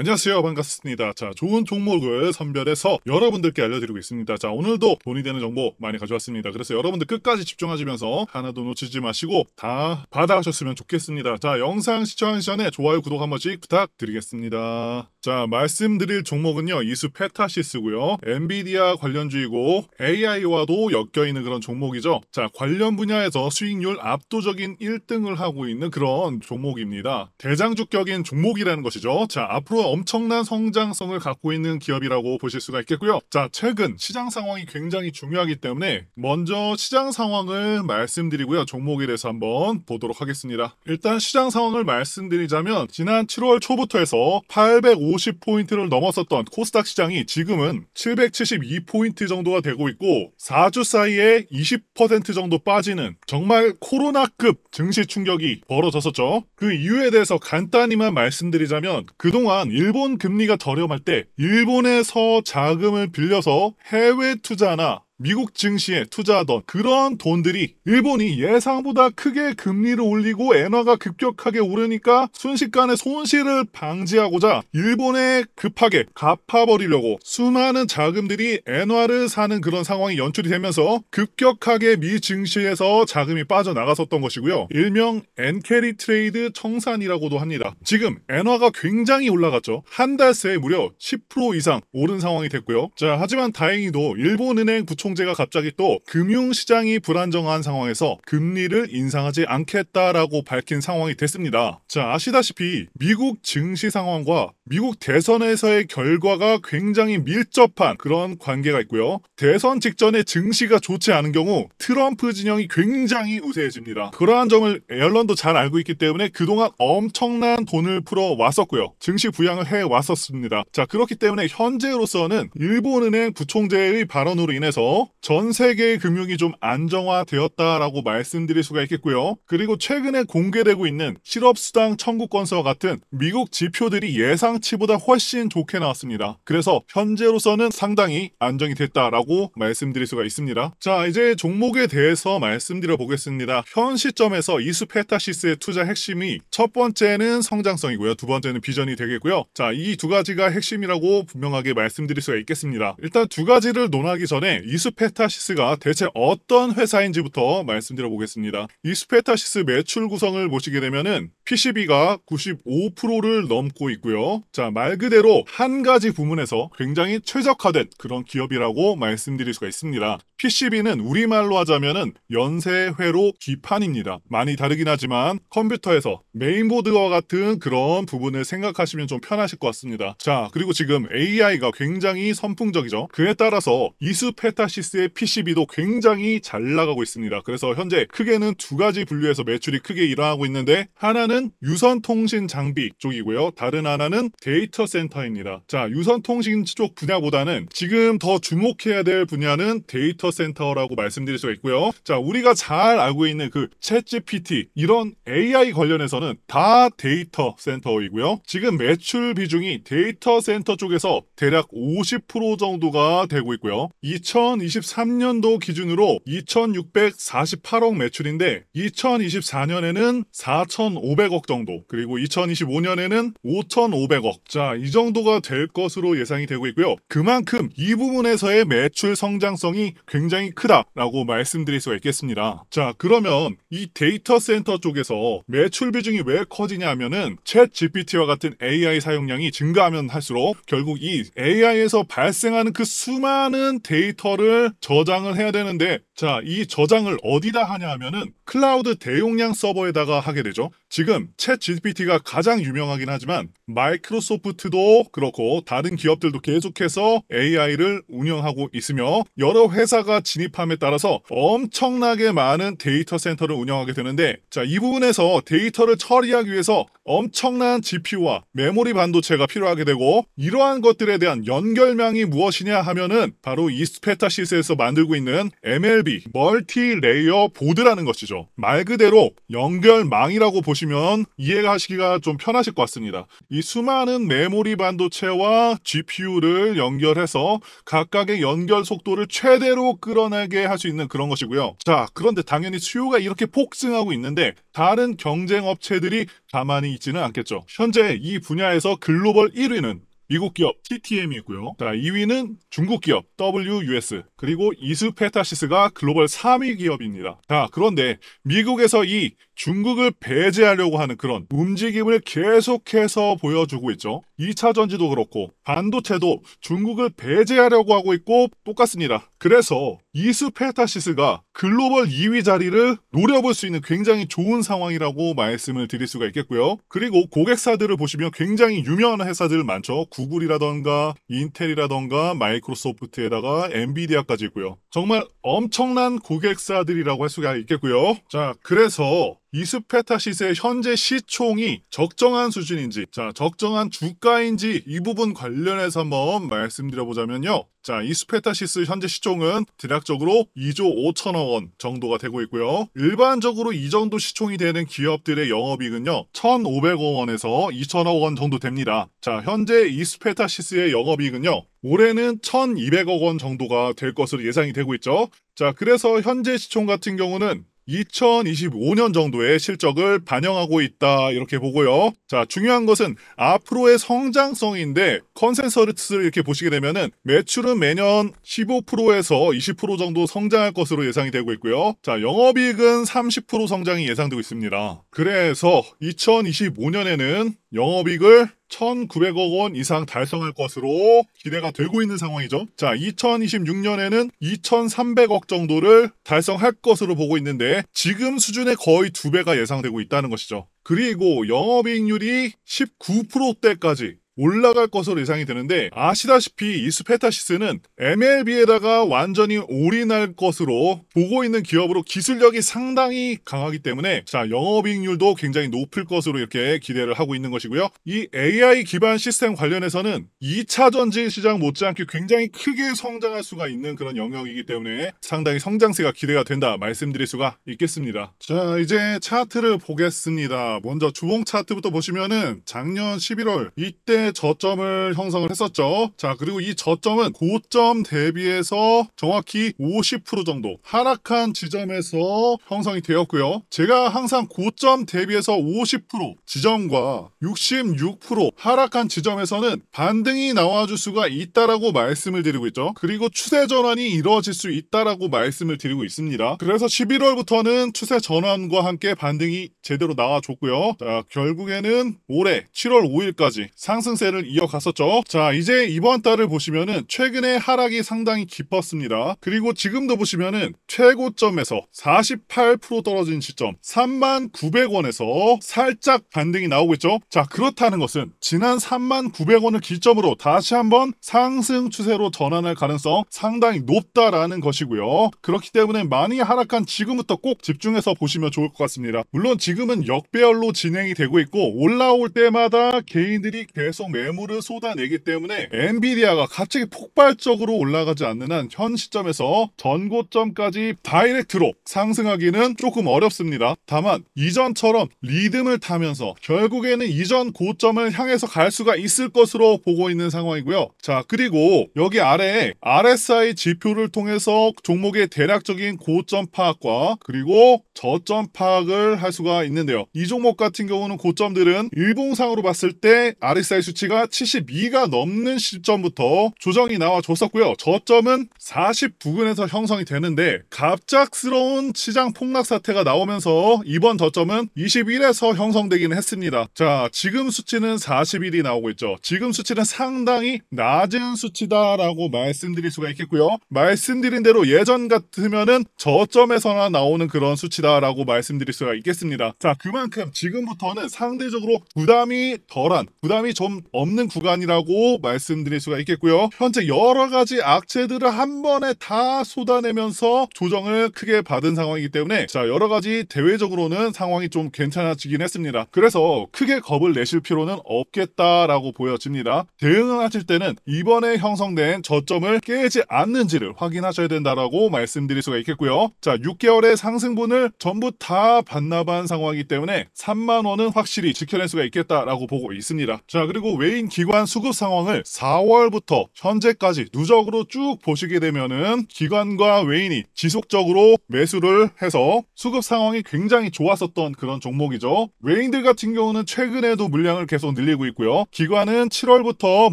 안녕하세요 반갑습니다 자 좋은 종목을 선별해서 여러분들께 알려드리고 있습니다 자 오늘도 돈이 되는 정보 많이 가져왔습니다 그래서 여러분들 끝까지 집중하시면서 하나도 놓치지 마시고 다 받아가셨으면 좋겠습니다 자 영상 시청하기 전에 좋아요 구독 한 번씩 부탁드리겠습니다 자 말씀드릴 종목은요 이수 페타시스고요 엔비디아 관련주이고 AI와도 엮여있는 그런 종목이죠 자 관련 분야에서 수익률 압도적인 1등을 하고 있는 그런 종목입니다 대장주격인 종목이라는 것이죠 자 앞으로 엄청난 성장성을 갖고 있는 기업이라고 보실 수가 있겠고요. 자, 최근 시장 상황이 굉장히 중요하기 때문에 먼저 시장 상황을 말씀드리고요. 종목에 대해서 한번 보도록 하겠습니다. 일단 시장 상황을 말씀드리자면 지난 7월 초부터 해서 850포인트를 넘었었던 코스닥 시장이 지금은 772포인트 정도가 되고 있고 4주 사이에 20% 정도 빠지는 정말 코로나급 증시 충격이 벌어졌었죠. 그 이유에 대해서 간단히만 말씀드리자면 그동안 일본 금리가 저렴할 때 일본에서 자금을 빌려서 해외 투자나 미국 증시에 투자하던 그런 돈들이 일본이 예상보다 크게 금리를 올리고 엔화가 급격하게 오르니까 순식간에 손실을 방지하고자 일본에 급하게 갚아버리려고 수많은 자금들이 엔화를 사는 그런 상황이 연출이 되면서 급격하게 미 증시에서 자금이 빠져나갔었던 것이고요. 일명 엔캐리 트레이드 청산이라고도 합니다. 지금 엔화가 굉장히 올라갔죠. 한 달 새에 무려 10% 이상 오른 상황이 됐고요. 자, 하지만 다행히도 일본은행 부총 총재가 갑자기 또 금융시장이 불안정한 상황에서 금리를 인상하지 않겠다라고 밝힌 상황이 됐습니다. 자, 아시다시피 미국 증시 상황과 미국 대선에서의 결과가 굉장히 밀접한 그런 관계가 있고요. 대선 직전에 증시가 좋지 않은 경우 트럼프 진영이 굉장히 우세해집니다. 그러한 점을 에얼런도 잘 알고 있기 때문에 그동안 엄청난 돈을 풀어 왔었고요. 증시 부양을 해 왔었습니다. 자, 그렇기 때문에 현재로서는 일본은행 부총재의 발언으로 인해서 전 세계의 금융이 좀 안정화되었다라고 말씀드릴 수가 있겠고요. 그리고 최근에 공개되고 있는 실업수당 청구건수와 같은 미국 지표들이 예상치보다 훨씬 좋게 나왔습니다. 그래서 현재로서는 상당히 안정이 됐다라고 말씀드릴 수가 있습니다. 자 이제 종목에 대해서 말씀드려 보겠습니다. 현 시점에서 이수페타시스의 투자 핵심이 첫 번째는 성장성이고요. 두 번째는 비전이 되겠고요. 자 이 두 가지가 핵심이라고 분명하게 말씀드릴 수가 있겠습니다. 일단 두 가지를 논하기 전에 이수 이스페타시스가 대체 어떤 회사인지부터 말씀드려 보겠습니다. 이스페타시스 매출 구성을 보시게 되면은 PCB가 95%를 넘고 있고요. 자, 말 그대로 한 가지 부문에서 굉장히 최적화된 그런 기업이라고 말씀드릴 수가 있습니다. PCB는 우리말로 하자면은 연쇄회로 기판입니다. 많이 다르긴 하지만 컴퓨터에서 메인보드와 같은 그런 부분을 생각하시면 좀 편하실 것 같습니다. 자, 그리고 지금 AI가 굉장히 선풍적이죠. 그에 따라서 이스페타시스 엑시스의 PCB도 굉장히 잘 나가고 있습니다. 그래서 현재 크게는 두 가지 분류에서 매출이 크게 일어나고 있는데 하나는 유선통신 장비 쪽이고요. 다른 하나는 데이터 센터입니다. 자, 유선통신 쪽 분야보다는 지금 더 주목해야 될 분야는 데이터 센터라고 말씀드릴 수가 있고요. 자, 우리가 잘 알고 있는 그 챗GPT 이런 AI 관련해서는 다 데이터 센터이고요. 지금 매출 비중이 데이터 센터 쪽에서 대략 50% 정도가 되고 있고요. 2000 2023년도 기준으로 2,648억 매출인데 2024년에는 4,500억 정도 그리고 2025년에는 5,500억 자 이 정도가 될 것으로 예상이 되고 있고요. 그만큼 이 부분에서의 매출 성장성이 굉장히 크다라고 말씀드릴 수가 있겠습니다. 자 그러면 이 데이터 센터 쪽에서 매출 비중이 왜 커지냐 하면은 챗 GPT와 같은 AI 사용량이 증가하면 할수록 결국 이 AI에서 발생하는 그 수많은 데이터를 저장을 해야 되는데 자 이 저장을 어디다 하냐 하면은 클라우드 대용량 서버에다가 하게 되죠. 지금 챗 GPT가 가장 유명하긴 하지만 마이크로소프트도 그렇고 다른 기업들도 계속해서 AI를 운영하고 있으며 여러 회사가 진입함에 따라서 엄청나게 많은 데이터 센터를 운영하게 되는데 자, 이 부분에서 데이터를 처리하기 위해서 엄청난 GPU와 메모리 반도체가 필요하게 되고 이러한 것들에 대한 연결망이 무엇이냐 하면은 바로 이 스페타시스에서 만들고 있는 MLB 멀티 레이어 보드라는 것이죠. 거죠. 그렇죠. 말 그대로 연결망이라고 보시면 이해 하시기가 좀 편하실 것 같습니다. 이 수많은 메모리 반도체와 GPU를 연결해서 각각의 연결 속도를 최대로 끌어내게 할 수 있는 그런 것이고요. 자, 그런데 당연히 수요가 이렇게 폭증하고 있는데 다른 경쟁 업체들이 가만히 있지는 않겠죠. 현재 이 분야에서 글로벌 1위는 미국 기업 TTM이고요. 자, 2위는 중국 기업 WUS, 그리고 이스페타시스가 글로벌 3위 기업입니다. 자, 그런데 미국에서 이 중국을 배제하려고 하는 그런 움직임을 계속해서 보여주고 있죠. 2차 전지도 그렇고 반도체도 중국을 배제하려고 하고 있고 똑같습니다. 그래서 이스페타시스가 글로벌 2위 자리를 노려볼 수 있는 굉장히 좋은 상황이라고 말씀을 드릴 수가 있겠고요. 그리고 고객사들을 보시면 굉장히 유명한 회사들 많죠. 구글이라던가 인텔이라던가 마이크로소프트에다가 엔비디아 고지고요 정말 엄청난 고객사들이라고 할 수가 있겠고요. 자, 그래서 이스페타 시스의 현재 시총이 적정한 수준인지, 자, 적정한 주가인지 이 부분 관련해서 한번 말씀드려보자면요. 자, 이스페타시스 현재 시총은 대략적으로 2조 5천억 원 정도가 되고 있고요. 일반적으로 이 정도 시총이 되는 기업들의 영업이익은요. 1,500억 원에서 2천억 원 정도 됩니다. 자, 현재 이스페타시스의 영업이익은요. 올해는 1,200억 원 정도가 될 것으로 예상이 되고 있죠. 자, 그래서 현재 시총 같은 경우는 2025년 정도의 실적을 반영하고 있다 이렇게 보고요. 자 중요한 것은 앞으로의 성장성인데 컨센서스를 이렇게 보시게 되면은 매출은 매년 15%에서 20% 정도 성장할 것으로 예상이 되고 있고요. 자 영업이익은 30% 성장이 예상되고 있습니다. 그래서 2025년에는 영업이익을 1,900억 원 이상 달성할 것으로 기대가 되고 있는 상황이죠. 자, 2026년에는 2,300억 정도를 달성할 것으로 보고 있는데 지금 수준의 거의 두 배가 예상되고 있다는 것이죠. 그리고 영업이익률이 19%대까지 올라갈 것으로 예상이 되는데 아시다시피 이 스페타시스는 MLB에다가 완전히 올인할 것으로 보고 있는 기업으로 기술력이 상당히 강하기 때문에 자 영업이익률도 굉장히 높을 것으로 이렇게 기대를 하고 있는 것이고요. 이 AI 기반 시스템 관련해서는 2차 전지 시장 못지않게 굉장히 크게 성장할 수가 있는 그런 영역이기 때문에 상당히 성장세가 기대가 된다 말씀드릴 수가 있겠습니다. 자 이제 차트를 보겠습니다. 먼저 주봉 차트부터 보시면은 작년 11월 이때 저점을 형성을 했었죠. 자 그리고 이 저점은 고점 대비해서 정확히 50% 정도 하락한 지점에서 형성이 되었고요. 제가 항상 고점 대비해서 50% 지점과 66% 하락한 지점에서는 반등이 나와줄 수가 있다라고 말씀을 드리고 있죠. 그리고 추세 전환이 이루어질 수 있다라고 말씀을 드리고 있습니다. 그래서 11월부터는 추세 전환과 함께 반등이 제대로 나와줬고요. 자 결국에는 올해 7월 5일까지 상승 상승세를 이어갔었죠. 자 이제 이번 달을 보시면은 최근에 하락이 상당히 깊었습니다. 그리고 지금도 보시면은 최고점에서 48% 떨어진 시점 39,900원에서 살짝 반등이 나오고 있죠. 자 그렇다는 것은 지난 39,900원을 기점으로 다시 한번 상승 추세로 전환할 가능성 상당히 높다라는 것이고요. 그렇기 때문에 많이 하락한 지금부터 꼭 집중해서 보시면 좋을 것 같습니다. 물론 지금은 역배열로 진행이 되고 있고 올라올 때마다 개인들이 계속 가격 매물을 쏟아내기 때문에 엔비디아가 갑자기 폭발적으로 올라가지 않는 한 현 시점에서 전고점까지 다이렉트로 상승하기는 조금 어렵습니다. 다만 이전처럼 리듬을 타면서 결국에는 이전 고점을 향해서 갈 수가 있을 것으로 보고 있는 상황이고요. 자 그리고 여기 아래에 RSI 지표를 통해서 종목의 대략적인 고점 파악과 그리고 저점 파악을 할 수가 있는데요. 이 종목 같은 경우는 고점들은 일봉상으로 봤을 때 RSI 수치 수치가 72가 넘는 시점부터 조정이 나와 줬었고요. 저점은 40 부근에서 형성이 되는데 갑작스러운 시장 폭락 사태가 나오면서 이번 저점은 21에서 형성되기는 했습니다. 자, 지금 수치는 41이 나오고 있죠. 지금 수치는 상당히 낮은 수치다라고 말씀드릴 수가 있겠고요. 말씀드린 대로 예전 같으면은 저점에서나 나오는 그런 수치다라고 말씀드릴 수가 있겠습니다. 자, 그만큼 지금부터는 상대적으로 부담이 덜한, 부담이 좀 없는 구간이라고 말씀드릴 수가 있겠고요. 현재 여러 가지 악재들을 한 번에 다 쏟아내면서 조정을 크게 받은 상황이기 때문에 자 여러 가지 대외적으로는 상황이 좀 괜찮아지긴 했습니다. 그래서 크게 겁을 내실 필요는 없겠다라고 보여집니다. 대응을 하실 때는 이번에 형성된 저점을 깨지 않는지를 확인하셔야 된다라고 말씀드릴 수가 있겠고요. 자 6개월의 상승분을 전부 다 반납한 상황이기 때문에 3만 원은 확실히 지켜낼 수가 있겠다라고 보고 있습니다. 자 그리고 그리고 외인 기관 수급 상황을 4월부터 현재까지 누적으로 쭉 보시게 되면은 기관과 외인이 지속적으로 매수를 해서 수급 상황이 굉장히 좋았었던 그런 종목이죠. 외인들 같은 경우는 최근에도 물량을 계속 늘리고 있고요. 기관은 7월부터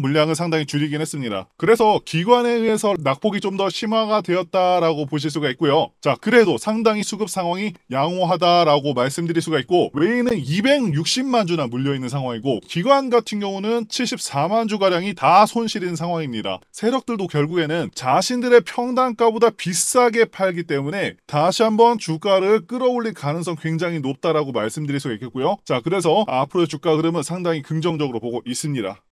물량을 상당히 줄이긴 했습니다. 그래서 기관에 의해서 낙폭이 좀 더 심화가 되었다라고 보실 수가 있고요. 자, 그래도 상당히 수급 상황이 양호하다라고 말씀드릴 수가 있고 외인은 260만 주나 물려 있는 상황이고 기관 같은 경우는 세계는 74만 주가량이 다 손실인 상황입니다. 세력들도 결국에는 자신들의 평단가보다 비싸게 팔기 때문에 다시 한번 주가를 끌어올릴 가능성 굉장히 높다라고 말씀드릴 수가 있겠고요. 자, 그래서 앞으로의 주가 흐름은 상당히 긍정적으로 보고 있습니다.